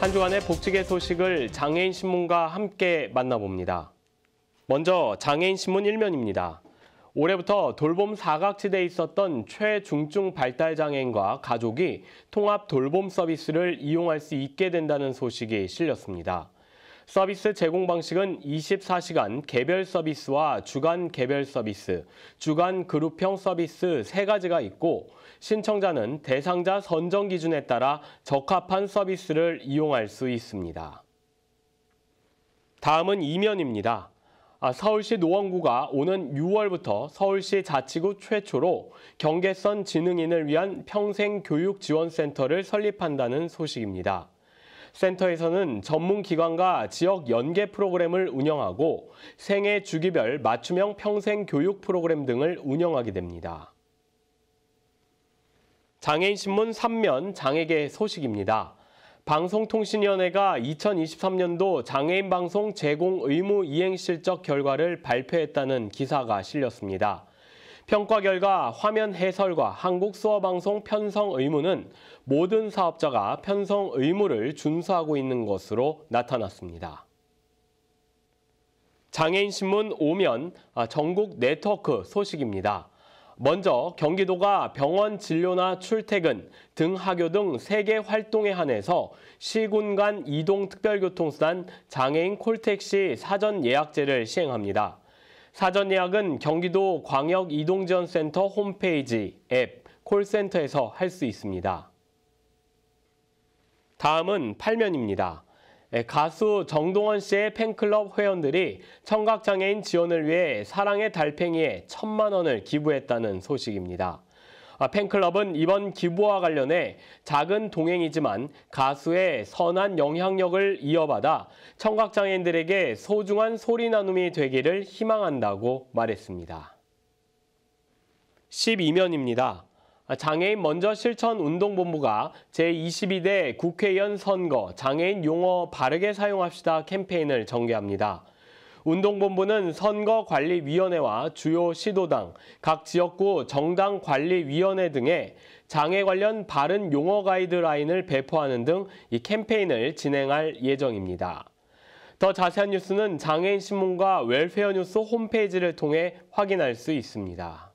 한 주간의 복지계 소식을 장애인 신문과 함께 만나봅니다. 먼저 장애인 신문 1면입니다. 올해부터 돌봄 사각지대에 있었던 최중증 발달 장애인과 가족이 통합 돌봄 서비스를 이용할 수 있게 된다는 소식이 실렸습니다. 서비스 제공 방식은 24시간 개별 서비스와 주간 개별 서비스, 주간 그룹형 서비스 세가지가 있고 신청자는 대상자 선정 기준에 따라 적합한 서비스를 이용할 수 있습니다. 다음은 이면입니다. 아, 서울시 노원구가 오는 6월부터 서울시 자치구 최초로 경계선 지능인을 위한 평생교육지원센터를 설립한다는 소식입니다. 센터에서는 전문 기관과 지역 연계 프로그램을 운영하고 생애 주기별 맞춤형 평생 교육 프로그램 등을 운영하게 됩니다. 장애인신문 3면 장애계 소식입니다. 방송통신위원회가 2023년도 장애인 방송 제공 의무 이행 실적 결과를 발표했다는 기사가 실렸습니다. 평가 결과 화면 해설과 한국 수어 방송 편성 의무는 모든 사업자가 편성 의무를 준수하고 있는 것으로 나타났습니다. 장애인신문 오면 아, 전국 네트워크 소식입니다. 먼저 경기도가 병원 진료나 출퇴근, 등하교 등 3개 활동에 한해서 시군 간 이동특별교통수단 장애인 콜택시 사전 예약제를 시행합니다. 사전 예약은 경기도 광역 이동지원센터 홈페이지, 앱, 콜센터에서 할 수 있습니다. 다음은 8면입니다. 예, 가수 정동원 씨의 팬클럽 회원들이 청각장애인 지원을 위해 사랑의 달팽이에 천만 원을 기부했다는 소식입니다. 아, 팬클럽은 이번 기부와 관련해 작은 동행이지만 가수의 선한 영향력을 이어받아 청각장애인들에게 소중한 소리 나눔이 되기를 희망한다고 말했습니다. 12면입니다. 아, 장애인 먼저 실천 운동본부가 제22대 국회의원 선거 장애인 용어 바르게 사용합시다 캠페인을 전개합니다. 운동본부는 선거관리위원회와 주요 시도당, 각 지역구 정당관리위원회 등에 장애 관련 바른 용어 가이드라인을 배포하는 등 이 캠페인을 진행할 예정입니다. 더 자세한 뉴스는 장애인신문과 웰페어뉴스 홈페이지를 통해 확인할 수 있습니다.